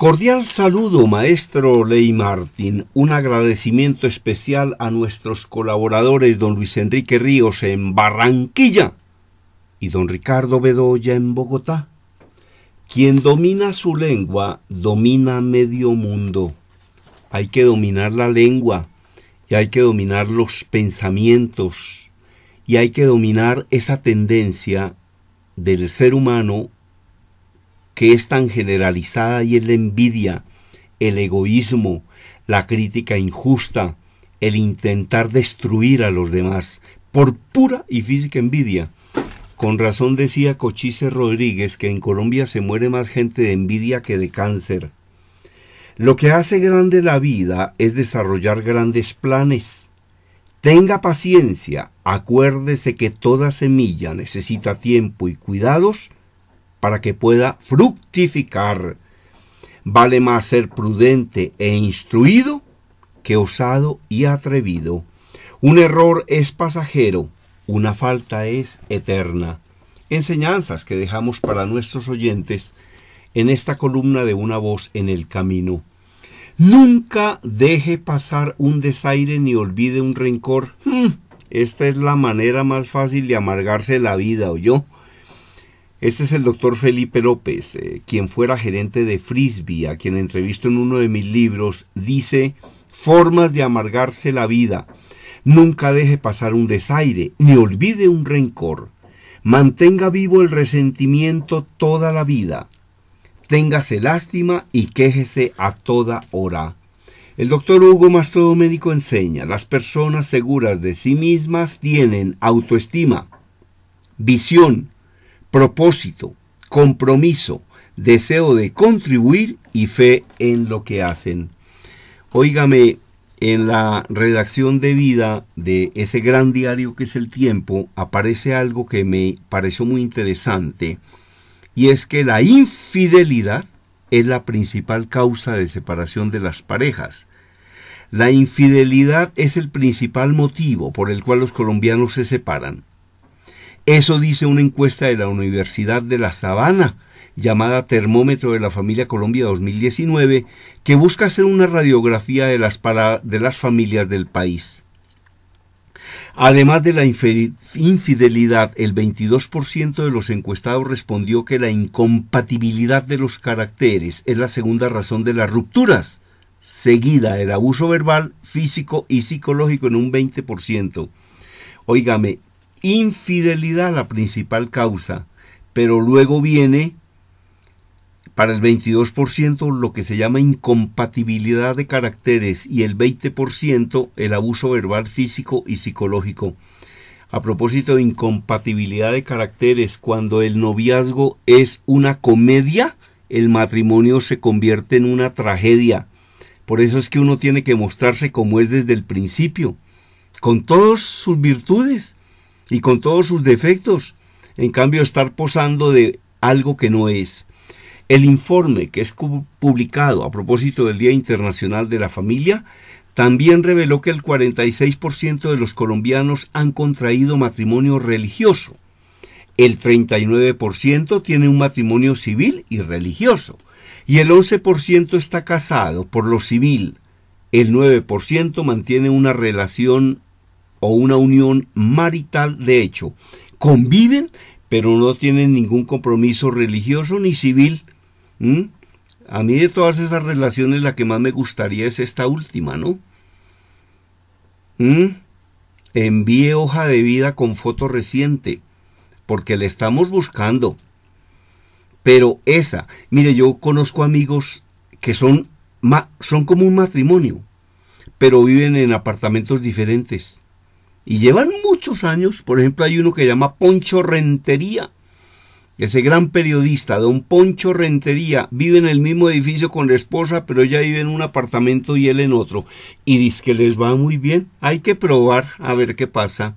Cordial saludo, maestro Ley Martín. Un agradecimiento especial a nuestros colaboradores, don Luis Enrique Ríos en Barranquilla y don Ricardo Bedoya en Bogotá. Quien domina su lengua, domina medio mundo. Hay que dominar la lengua y hay que dominar los pensamientos y hay que dominar esa tendencia del ser humano que es tan generalizada y es la envidia, el egoísmo, la crítica injusta, el intentar destruir a los demás por pura y física envidia. Con razón decía Cochise Rodríguez que en Colombia se muere más gente de envidia que de cáncer. Lo que hace grande la vida es desarrollar grandes planes. Tenga paciencia, acuérdese que toda semilla necesita tiempo y cuidados para que pueda fructificar. Vale más ser prudente e instruido que osado y atrevido. Un error es pasajero, una falta es eterna. Enseñanzas que dejamos para nuestros oyentes en esta columna de Una voz en el camino. Nunca deje pasar un desaire ni olvide un rencor. Hmm, esta es la manera más fácil de amargarse la vida, o yo. Este es el doctor Felipe López, eh, quien fuera gerente de Frisbee, a quien entrevisto en uno de mis libros, dice, formas de amargarse la vida. Nunca deje pasar un desaire, ni olvide un rencor. Mantenga vivo el resentimiento toda la vida. Téngase lástima y quéjese a toda hora. El doctor Hugo médico enseña, las personas seguras de sí mismas tienen autoestima, visión, propósito, compromiso, deseo de contribuir y fe en lo que hacen. Óigame, en la redacción de vida de ese gran diario que es el tiempo, aparece algo que me pareció muy interesante, y es que la infidelidad es la principal causa de separación de las parejas. La infidelidad es el principal motivo por el cual los colombianos se separan. Eso dice una encuesta de la Universidad de La Sabana, llamada Termómetro de la Familia Colombia 2019, que busca hacer una radiografía de las, de las familias del país. Además de la infidelidad, el 22% de los encuestados respondió que la incompatibilidad de los caracteres es la segunda razón de las rupturas, seguida del abuso verbal, físico y psicológico en un 20%. Óigame, infidelidad la principal causa, pero luego viene para el 22% lo que se llama incompatibilidad de caracteres y el 20% el abuso verbal físico y psicológico. A propósito de incompatibilidad de caracteres, cuando el noviazgo es una comedia, el matrimonio se convierte en una tragedia. Por eso es que uno tiene que mostrarse como es desde el principio, con todas sus virtudes, y con todos sus defectos. En cambio, estar posando de algo que no es. El informe que es publicado a propósito del Día Internacional de la Familia también reveló que el 46% de los colombianos han contraído matrimonio religioso. El 39% tiene un matrimonio civil y religioso. Y el 11% está casado por lo civil. El 9% mantiene una relación o una unión marital de hecho. Conviven, pero no tienen ningún compromiso religioso ni civil. ¿Mm? A mí de todas esas relaciones la que más me gustaría es esta última, ¿no? ¿Mm? Envíe hoja de vida con foto reciente, porque le estamos buscando. Pero esa, mire, yo conozco amigos que son, son como un matrimonio, pero viven en apartamentos diferentes. Y llevan muchos años, por ejemplo, hay uno que llama Poncho Rentería. Ese gran periodista, don Poncho Rentería, vive en el mismo edificio con la esposa, pero ella vive en un apartamento y él en otro. Y dice que les va muy bien. Hay que probar a ver qué pasa.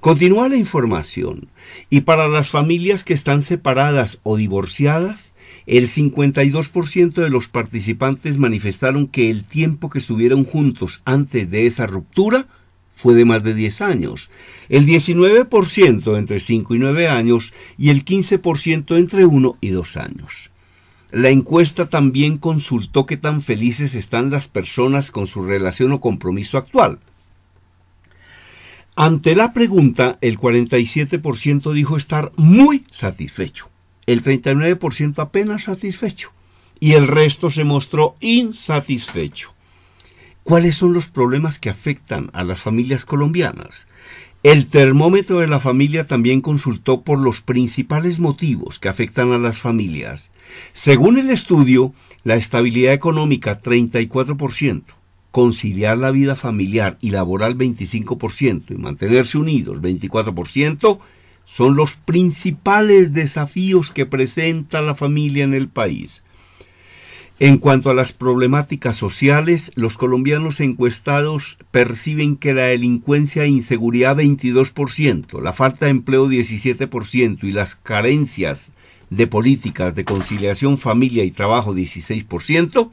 Continúa la información. Y para las familias que están separadas o divorciadas, el 52% de los participantes manifestaron que el tiempo que estuvieron juntos antes de esa ruptura fue de más de 10 años, el 19% entre 5 y 9 años y el 15% entre 1 y 2 años. La encuesta también consultó qué tan felices están las personas con su relación o compromiso actual. Ante la pregunta, el 47% dijo estar muy satisfecho, el 39% apenas satisfecho y el resto se mostró insatisfecho. ¿Cuáles son los problemas que afectan a las familias colombianas? El termómetro de la familia también consultó por los principales motivos que afectan a las familias. Según el estudio, la estabilidad económica 34%, conciliar la vida familiar y laboral 25% y mantenerse unidos 24% son los principales desafíos que presenta la familia en el país. En cuanto a las problemáticas sociales, los colombianos encuestados perciben que la delincuencia e inseguridad 22%, la falta de empleo 17% y las carencias de políticas de conciliación familia y trabajo 16%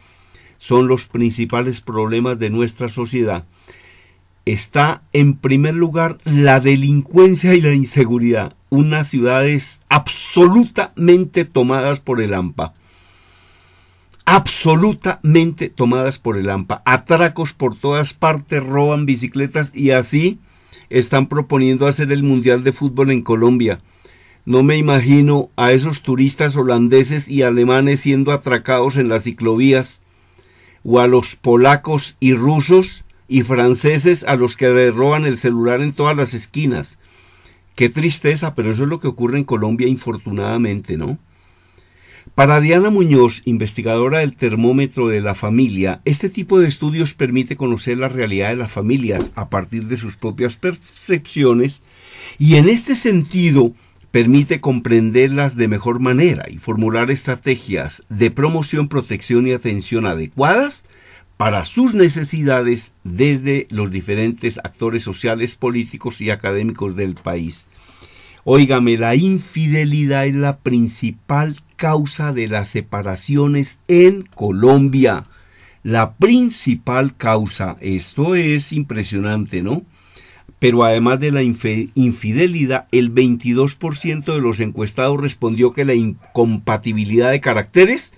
son los principales problemas de nuestra sociedad. Está en primer lugar la delincuencia y la inseguridad, unas ciudades absolutamente tomadas por el AMPA absolutamente tomadas por el AMPA. Atracos por todas partes, roban bicicletas y así están proponiendo hacer el Mundial de Fútbol en Colombia. No me imagino a esos turistas holandeses y alemanes siendo atracados en las ciclovías, o a los polacos y rusos y franceses a los que roban el celular en todas las esquinas. Qué tristeza, pero eso es lo que ocurre en Colombia infortunadamente, ¿no? Para Diana Muñoz, investigadora del termómetro de la familia, este tipo de estudios permite conocer la realidad de las familias a partir de sus propias percepciones y en este sentido permite comprenderlas de mejor manera y formular estrategias de promoción, protección y atención adecuadas para sus necesidades desde los diferentes actores sociales, políticos y académicos del país. Óigame, la infidelidad es la principal causa de las separaciones en Colombia. La principal causa. Esto es impresionante, ¿no? Pero además de la infidelidad, el 22% de los encuestados respondió que la incompatibilidad de caracteres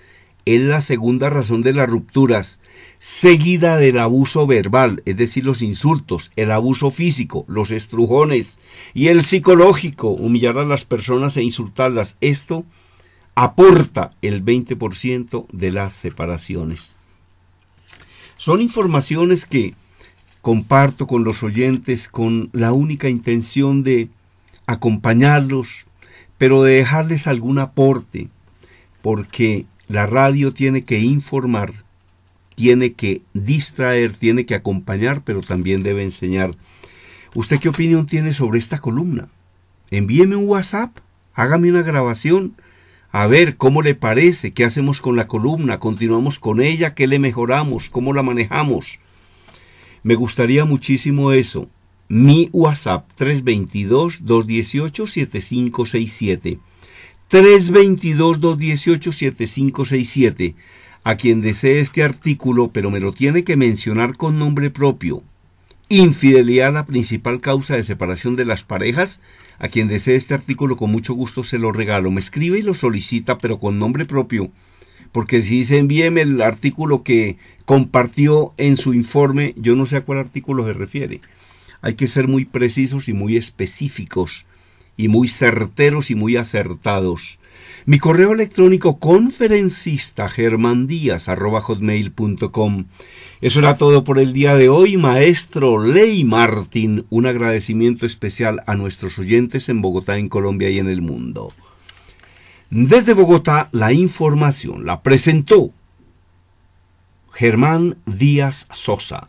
es la segunda razón de las rupturas, seguida del abuso verbal, es decir, los insultos, el abuso físico, los estrujones y el psicológico, humillar a las personas e insultarlas. Esto aporta el 20% de las separaciones. Son informaciones que comparto con los oyentes con la única intención de acompañarlos, pero de dejarles algún aporte, porque la radio tiene que informar, tiene que distraer, tiene que acompañar, pero también debe enseñar. ¿Usted qué opinión tiene sobre esta columna? Envíeme un WhatsApp, hágame una grabación a ver, ¿cómo le parece? ¿Qué hacemos con la columna? ¿Continuamos con ella? ¿Qué le mejoramos? ¿Cómo la manejamos? Me gustaría muchísimo eso. Mi WhatsApp 322-218-7567. 322-218-7567. A quien desee este artículo, pero me lo tiene que mencionar con nombre propio. Infidelidad la principal causa de separación de las parejas a quien desee este artículo con mucho gusto se lo regalo. Me escribe y lo solicita, pero con nombre propio. Porque si dice envíeme el artículo que compartió en su informe, yo no sé a cuál artículo se refiere. Hay que ser muy precisos y muy específicos y muy certeros y muy acertados. Mi correo electrónico conferencista germandías.com. Eso era todo por el día de hoy, maestro Ley Martín. Un agradecimiento especial a nuestros oyentes en Bogotá, en Colombia y en el mundo. Desde Bogotá, la información la presentó Germán Díaz Sosa.